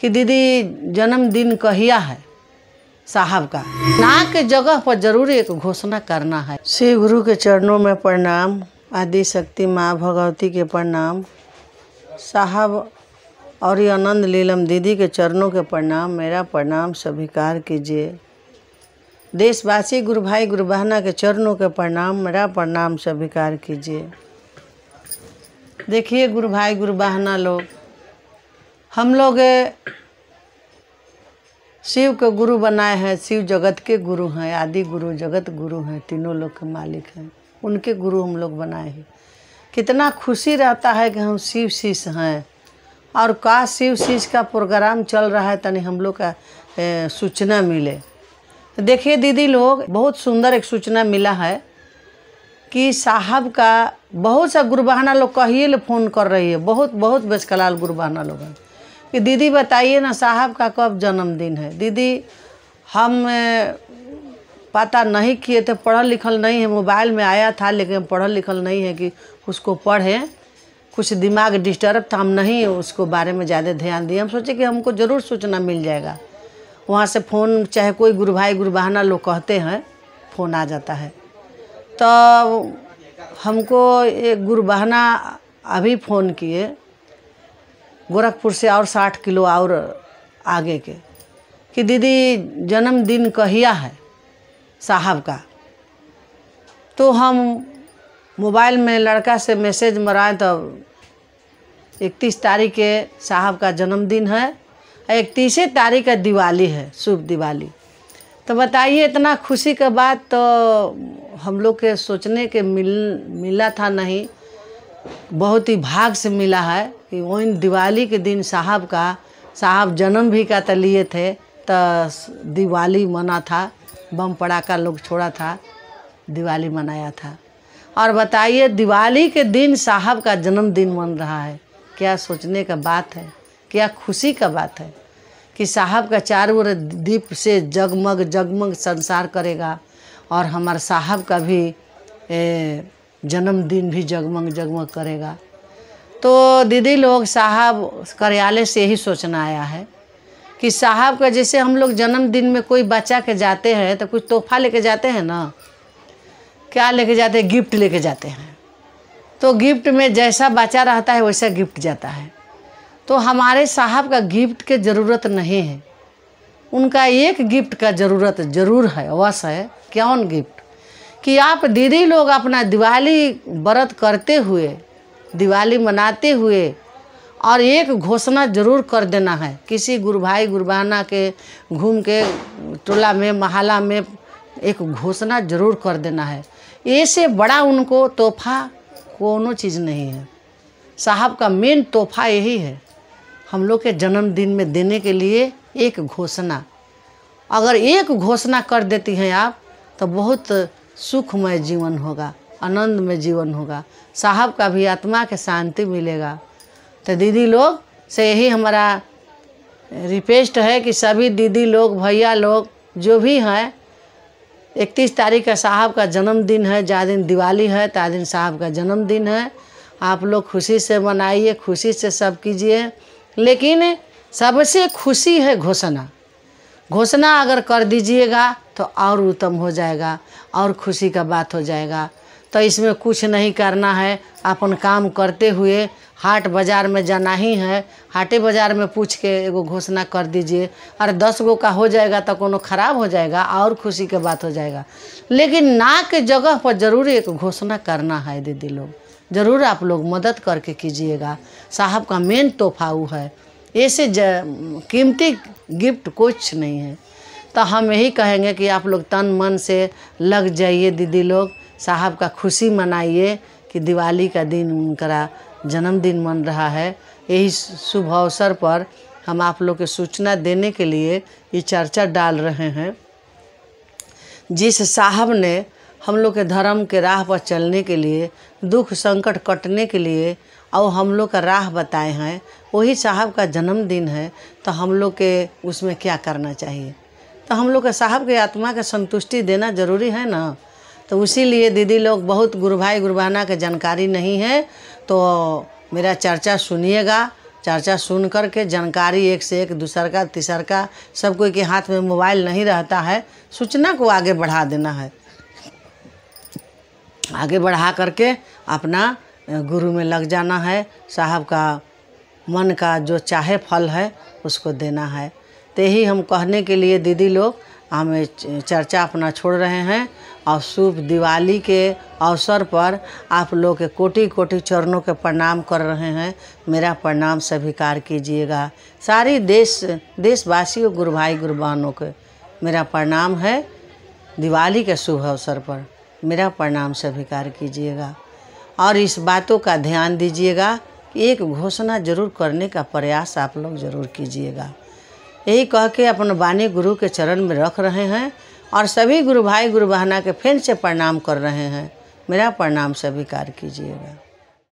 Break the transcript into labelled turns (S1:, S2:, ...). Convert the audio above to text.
S1: कि दीदी जन्मदिन कहिया है साहब का ना के जगह पर जरूर एक घोषणा करना है श्री गुरु के चरणों में प्रणाम आदि शक्ति माँ भगवती के प्रणाम साहब और ये आनंद लीलम दीदी के चरणों के प्रणाम मेरा प्रणाम स्वीकार कीजिए देशवासी गुरु भाई गुरु बहना के चरणों के प्रणाम मेरा प्रणाम स्वीकार कीजिए देखिए गुरु भाई गुरु बहना लोग हम लोग शिव के गुरु बनाए हैं शिव जगत के गुरु हैं आदि गुरु जगत गुरु हैं तीनों लोग के मालिक हैं उनके गुरु हम लोग बनाए हैं कितना खुशी रहता है कि हम शिव शीश हैं और का शिव शीश का प्रोग्राम चल रहा है तनि हम लोग का सूचना मिले तो देखिए दीदी लोग बहुत सुंदर एक सूचना मिला है कि साहब का बहुत सा गुरबहाना लोग कहिए ले फ़ोन कर रही है बहुत बहुत बेचकलाल गुरबहाना लोग हैं कि दीदी बताइए ना साहब का कब जन्मदिन है दीदी हम पता नहीं किए थे पढ़ल लिखल नहीं है मोबाइल में आया था लेकिन पढ़ल लिखल नहीं है कि उसको पढ़ें कुछ दिमाग डिस्टर्ब था हम नहीं उसको बारे में ज़्यादा ध्यान दिए हम सोचे कि हमको ज़रूर सूचना मिल जाएगा वहाँ से फ़ोन चाहे कोई गुरु भाई गुरुबहाना लोग कहते हैं फ़ोन आ जाता है तो हमको एक गुरुबहाना अभी फ़ोन किए गोरखपुर से और साठ किलो और आगे के कि दीदी जन्मदिन कहिया है साहब का तो हम मोबाइल में लड़का से मैसेज मराए तो इकतीस तारीख के साहब का जन्मदिन है इकतीसे तारीख का दिवाली है शुभ दिवाली तो बताइए इतना खुशी का बात तो हम लोग के सोचने के मिल मिला था नहीं बहुत ही भाग से मिला है कि वही दिवाली के दिन साहब का साहब जन्म भी का तो लिए थे तो दिवाली मना था बम पड़ाका लोग छोड़ा था दिवाली मनाया था और बताइए दिवाली के दिन साहब का जन्मदिन मन रहा है क्या सोचने का बात है क्या खुशी का बात है कि साहब का चार ओर दीप से जगमग जगमग संसार करेगा और हमारे साहब का भी ए, जन्मदिन भी जगमग जगमग करेगा तो दीदी लोग साहब कार्यालय से यही सोचना आया है कि साहब का जैसे हम लोग जन्मदिन में कोई बच्चा के जाते हैं तो कुछ तोहफा लेके जाते हैं ना क्या लेके जाते हैं गिफ्ट लेके जाते हैं तो गिफ्ट में जैसा बच्चा रहता है वैसा गिफ्ट जाता है तो हमारे साहब का गिफ्ट के ज़रूरत नहीं है उनका एक गिफ्ट का ज़रूरत ज़रूर है अवश्य है क्या गिफ्ट कि आप दीदी लोग अपना दिवाली व्रत करते हुए दिवाली मनाते हुए और एक घोषणा जरूर कर देना है किसी गुरु भाई गुरबाना के घूम के टोला में महला में एक घोषणा जरूर कर देना है ऐसे बड़ा उनको तोहफा कोनो चीज़ नहीं है साहब का मेन तोहफा यही है हम लोग के जन्मदिन में देने के लिए एक घोषणा अगर एक घोषणा कर देती हैं आप तो बहुत सुखमय जीवन होगा आनंदमय जीवन होगा साहब का भी आत्मा के शांति मिलेगा तो दीदी लोग से यही हमारा रिक्वेस्ट है कि सभी दीदी लोग भैया लोग जो भी हैं इकतीस तारीख का साहब का जन्मदिन है जा दिन दिवाली है ता दिन साहब का जन्मदिन है आप लोग खुशी से मनाइए खुशी से सब कीजिए लेकिन सबसे खुशी है घोषणा घोषणा अगर कर दीजिएगा तो और उत्तम हो जाएगा और खुशी का बात हो जाएगा तो इसमें कुछ नहीं करना है अपन काम करते हुए हाट बाज़ार में जाना ही है हाटे बाज़ार में पूछ के एगो घोषणा कर दीजिए और दस गो का हो जाएगा तो कोनो ख़राब हो जाएगा और खुशी के बात हो जाएगा लेकिन ना के जगह पर ज़रूर एक घोषणा करना है दीदी लोग ज़रूर आप लोग मदद करके कीजिएगा साहब का मेन तोहफा वो है ऐसे कीमती गिफ्ट कुछ नहीं है तो हम यही कहेंगे कि आप लोग तन मन से लग जाइए दीदी लोग साहब का खुशी मनाइए कि दिवाली का दिन उनका जन्मदिन मन रहा है यही शुभ अवसर पर हम आप लोग के सूचना देने के लिए ये चर्चा डाल रहे हैं जिस साहब ने हम लोग के धर्म के राह पर चलने के लिए दुख संकट कटने के लिए और हम लोग का राह बताए हैं वही साहब का जन्मदिन है तो हम लोग के उसमें क्या करना चाहिए तो हम लोग के साहब के आत्मा का संतुष्टि देना ज़रूरी है ना तो लिए दीदी लोग बहुत गुरु भाई गुरबाना के जानकारी नहीं है तो मेरा चर्चा सुनिएगा चर्चा सुन कर के जानकारी एक से एक दूसर का तीसर का सब कोई के हाथ में मोबाइल नहीं रहता है सूचना को आगे बढ़ा देना है आगे बढ़ा करके अपना गुरु में लग जाना है साहब का मन का जो चाहे फल है उसको देना है तो यही हम कहने के लिए दीदी लोग हमें चर्चा अपना छोड़ रहे हैं और शुभ दिवाली के अवसर पर आप लोग के कोटि कोटि चरणों के प्रणाम कर रहे हैं मेरा प्रणाम स्वीकार कीजिएगा सारी देश देशवासियों गुरु भाई गुरबानों के मेरा प्रणाम है दिवाली के शुभ अवसर पर मेरा प्रणाम स्वीकार कीजिएगा और इस बातों का ध्यान दीजिएगा कि एक घोषणा जरूर करने का प्रयास आप लोग जरूर कीजिएगा यही कह के अपन वानी गुरु के चरण में रख रहे हैं और सभी गुरु भाई गुरु बहना के फिर से प्रणाम कर रहे हैं मेरा प्रणाम स्वीकार कीजिएगा